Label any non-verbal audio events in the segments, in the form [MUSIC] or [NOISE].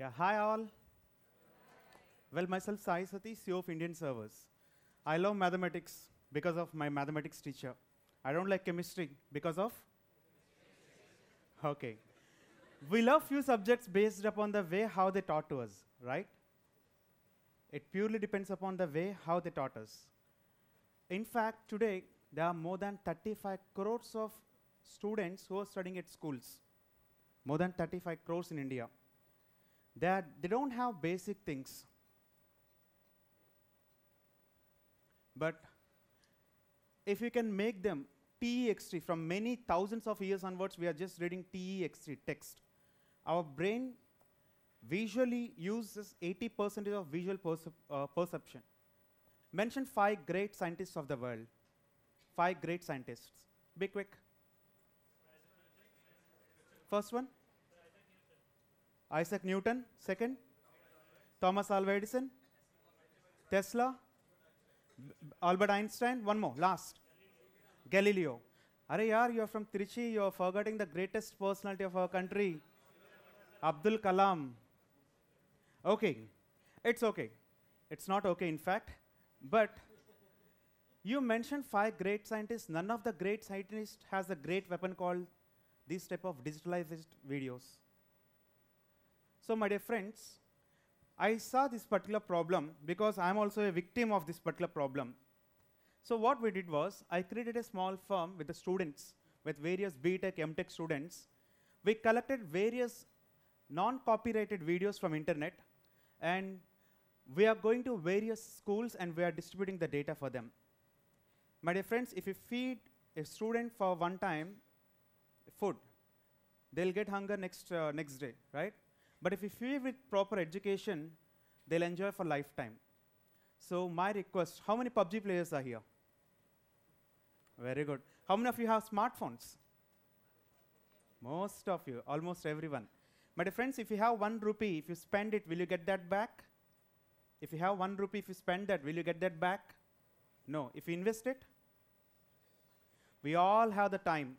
Yeah, hi all. Hi. Well, myself Sai Sati, CEO of Indian Servers. I love mathematics because of my mathematics teacher. I don't like chemistry because of. Okay. we love few subjects based upon the way how they taught to us, right? It purely depends upon the way how they taught us. In fact, today there are more than 35 crores of students who are studying at schools. More than 35 crores in India that they don't have basic things, but if you can make them TEXT from many thousands of years onwards, we are just reading TEXT text. Our brain visually uses 80% of visual percep uh, perception. Mention five great scientists of the world. Five great scientists. Be quick. First one? Isaac Newton, second. Thomas Alva Edison. Tesla. Albert Einstein. One more, last. Galileo. Are you are from Trichy. You are forgetting the greatest personality of our country, Abdul Kalam. Okay, it's okay. It's not okay, in fact. But you mentioned five great scientists. None of the great scientists has a great weapon called these type of digitalized videos. So, my dear friends, I saw this particular problem because I'm also a victim of this particular problem. So, what we did was, I created a small firm with the students, with various BTech, MTech students. We collected various non copyrighted videos from internet and we are going to various schools and we are distributing the data for them. My dear friends, if you feed a student for one time food, they'll get hunger next, uh, next day, right? But if you feed with proper education, they'll enjoy for lifetime. So my request, how many PUBG players are here? Very good. How many of you have smartphones? Most of you, almost everyone. My dear friends, if you have one rupee, if you spend it, will you get that back? If you have one rupee, if you spend that, will you get that back? No. If you invest it? We all have the time.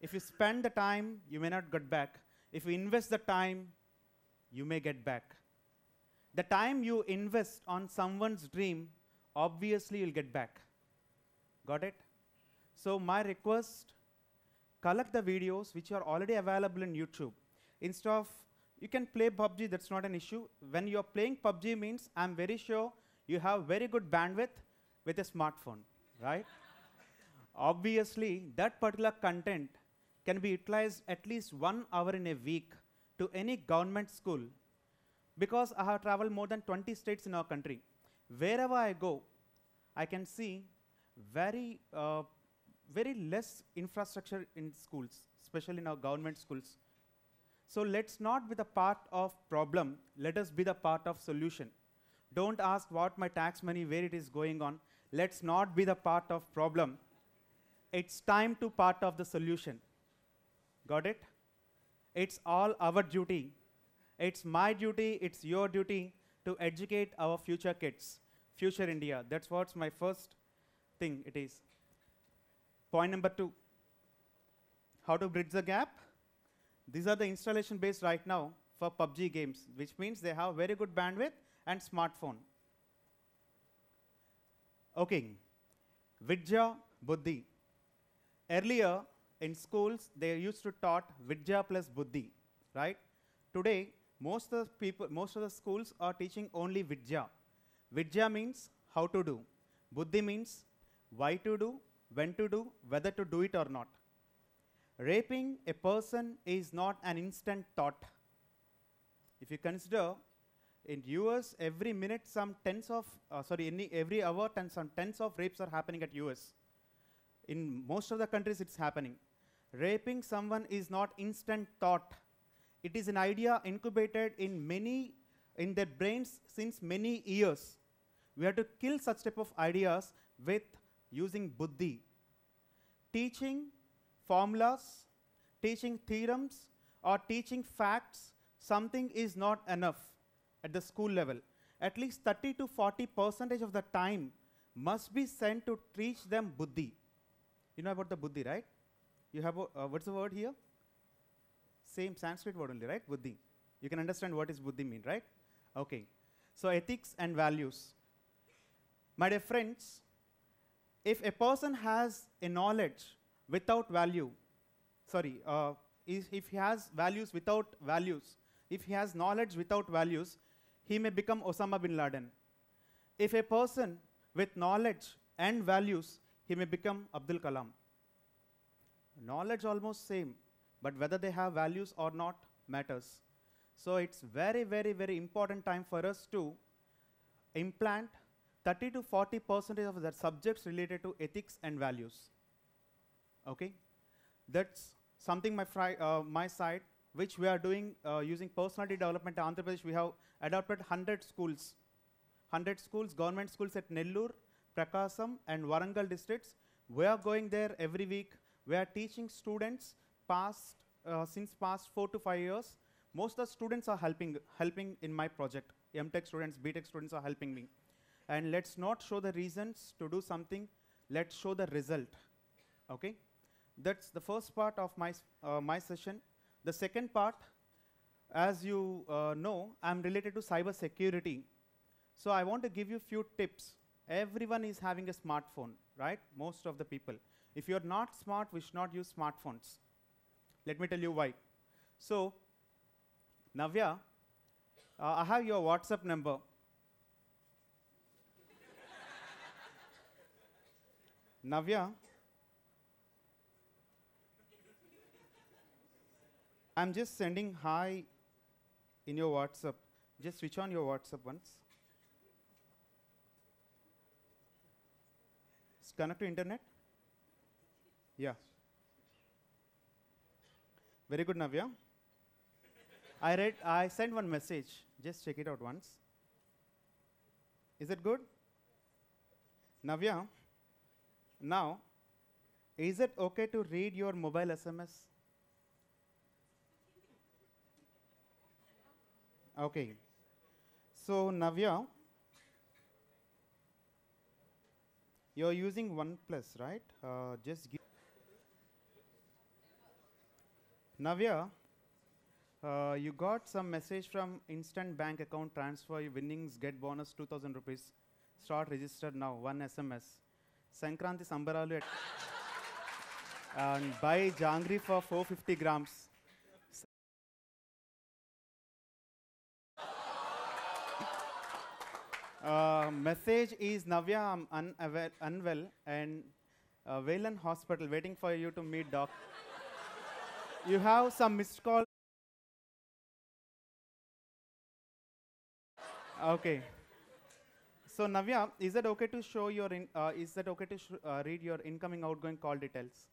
If you spend the time, you may not get back. If you invest the time, you may get back. The time you invest on someone's dream, obviously you'll get back. Got it? So, my request collect the videos which are already available in YouTube. Instead of you can play PUBG, that's not an issue. When you're playing PUBG, means I'm very sure you have very good bandwidth with a smartphone, right? [LAUGHS] Obviously, that particular content can be utilized at least one hour in a week to any government school because I have traveled more than 20 states in our country. Wherever I go, I can see very, uh, very less infrastructure in schools, especially in our government schools. So let's not be the part of problem, let us be the part of solution. Don't ask what my tax money, where it is going on. Let's not be the part of problem. It's time to part of the solution. Got it? It's all our duty. It's my duty, it's your duty to educate our future kids, future India. That's what's my first thing it is. Point number two how to bridge the gap. These are the installation base right now for PUBG games, which means they have very good bandwidth and smartphone. Okay, Vidya Buddhi. Earlier, in schools, they used to taught Vidya plus Buddhi, right? Today, most of the people, most of the schools are teaching only Vidya. Vidya means how to do. Buddhi means why to do, when to do, whether to do it or not. Raping a person is not an instant thought. If you consider in US, every minute some tens of, uh, sorry, any, every hour ten, some tens of rapes are happening at US. In most of the countries, it's happening. Raping someone is not instant thought. It is an idea incubated in many in their brains since many years. We have to kill such type of ideas with using buddhi. Teaching formulas, teaching theorems, or teaching facts, something is not enough at the school level. At least 30 to 40 percentage of the time must be sent to teach them buddhi. You know about the buddhi, right? you have a, uh, what's the word here? Same Sanskrit word only, right? Buddhi. You can understand what is buddhi mean, right? Okay. So ethics and values. My dear friends, if a person has a knowledge without value, sorry, uh, if he has values without values, if he has knowledge without values, he may become Osama bin Laden. If a person with knowledge and values, he may become Abdul Kalam knowledge almost same but whether they have values or not matters so it's very very very important time for us to implant 30 to 40 percentage of the subjects related to ethics and values okay that's something my, fri- uh, my side which we are doing uh, using personality development in Andhra Pradesh. We have adopted 100 schools, 100 schools, government schools at Nellur, Prakasam, and Warangal districts. We are going there every week we are teaching students past uh, since past four to five years. Most of the students are helping helping in my project. MTech students, BTech students are helping me. And let's not show the reasons to do something. Let's show the result. Okay, that's the first part of my uh, my session. The second part, as you uh, know, I'm related to cyber security. So I want to give you few tips. Everyone is having a smartphone, right? Most of the people. If you're not smart, we should not use smartphones. Let me tell you why. So, Navya, uh, I have your WhatsApp number. [LAUGHS] Navya, I'm just sending hi in your WhatsApp. Just switch on your WhatsApp once. It's connect to internet. Yeah. Very good, Navya. I read, I sent one message. Just check it out once. Is it good? Navya, now, is it okay to read your mobile SMS? Okay. So, Navya, you're using OnePlus, right? Uh, just give Navya, uh, you got some message from instant bank account transfer winnings get bonus 2000 rupees. Start registered now. One SMS. Sankranti Sambaralu at and buy jangri for 450 grams. Uh, message is Navya, I'm unwell and uh, Wayland Hospital waiting for you to meet doctor. You have some missed call. Okay. So Navya, is it okay to show your? In, uh, is it okay to sh- uh, read your incoming, outgoing call details?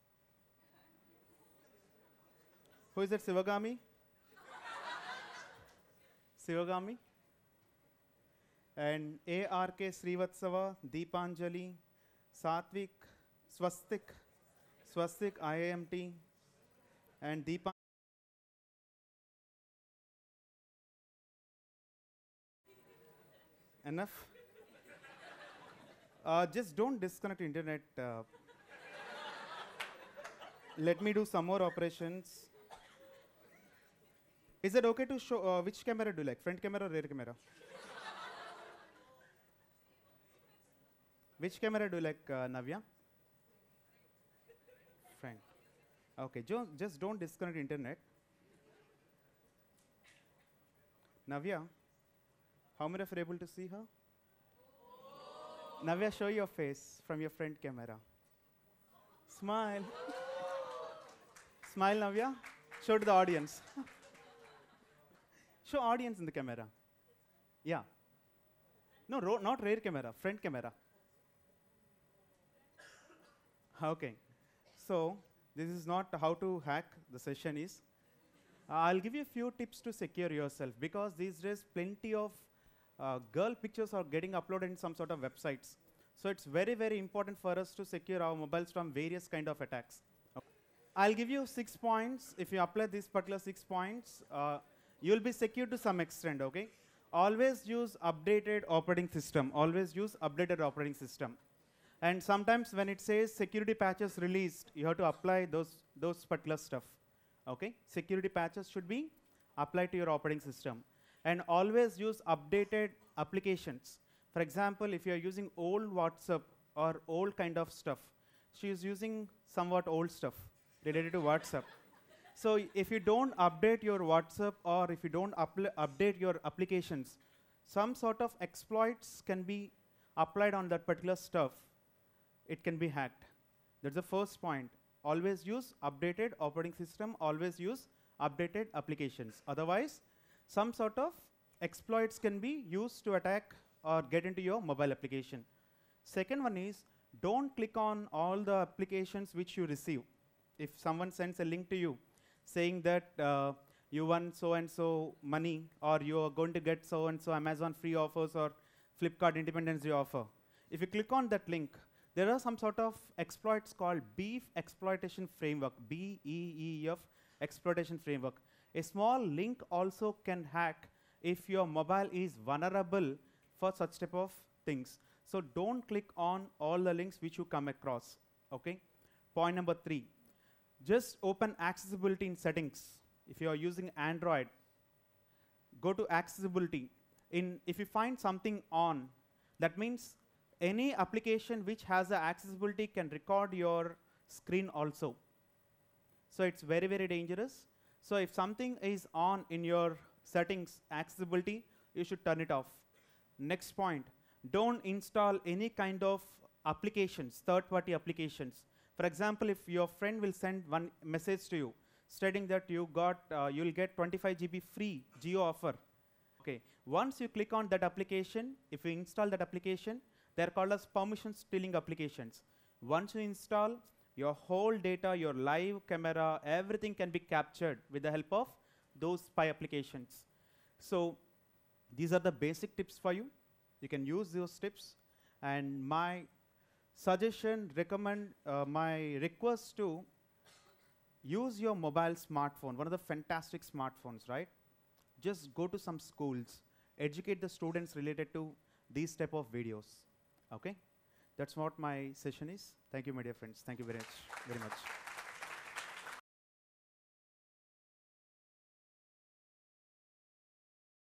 Who is it Sivagami. Sivagami. And ark Srivatsava, Deepanjali, Satvik, Swastik, Swastik IAMT, and Deepa. Enough? Uh, just don't disconnect internet. Uh. Let me do some more operations. Is it okay to show uh, which camera do you like? Front camera or rear camera? which camera do you like, uh, Navya? Front. Okay, jo- just don't disconnect internet. Navya, how many of you are able to see her? Oh. Navya, show your face from your front camera. Smile. Smile, Navya. Show to the audience. [LAUGHS] show audience in the camera. Yeah. No, ro- not rear camera, front camera. Okay. So, this is not how to hack the session is. Uh, I'll give you a few tips to secure yourself because these days plenty of uh, girl pictures are getting uploaded in some sort of websites. So it's very, very important for us to secure our mobiles from various kind of attacks. Okay. I'll give you six points. If you apply these particular six points, uh, you'll be secure to some extent, okay? Always use updated operating system. Always use updated operating system. And sometimes when it says security patches released, you have to apply those, those particular stuff. Okay? Security patches should be applied to your operating system. And always use updated applications. For example, if you're using old WhatsApp or old kind of stuff, she is using somewhat old stuff related to WhatsApp. so if you don't update your WhatsApp or if you don't update your applications, some sort of exploits can be applied on that particular stuff it can be hacked. That's the first point. Always use updated operating system, always use updated applications. Otherwise, some sort of exploits can be used to attack or get into your mobile application. Second one is don't click on all the applications which you receive. If someone sends a link to you saying that uh, you won so and so money or you are going to get so and so Amazon free offers or Flipkart Independence Day offer, if you click on that link, there are some sort of exploits called beef exploitation framework beef exploitation framework a small link also can hack if your mobile is vulnerable for such type of things so don't click on all the links which you come across okay point number 3 just open accessibility in settings if you are using android go to accessibility in if you find something on that means any application which has accessibility can record your screen also. So it's very, very dangerous. So if something is on in your settings accessibility, you should turn it off. Next point, don't install any kind of applications, third-party applications. For example, if your friend will send one message to you stating that you got, uh, you'll get 25 GB free geo offer. Okay, once you click on that application, if you install that application, they're called as permission stealing applications. Once you install, your whole data, your live camera, everything can be captured with the help of those spy applications. So these are the basic tips for you. You can use those tips. And my suggestion, recommend, uh, my request to use your mobile smartphone, one of the fantastic smartphones, right? Just go to some schools, educate the students related to these type of videos. Okay? That's what my session is. Thank you, my dear friends. Thank you very much. Very much.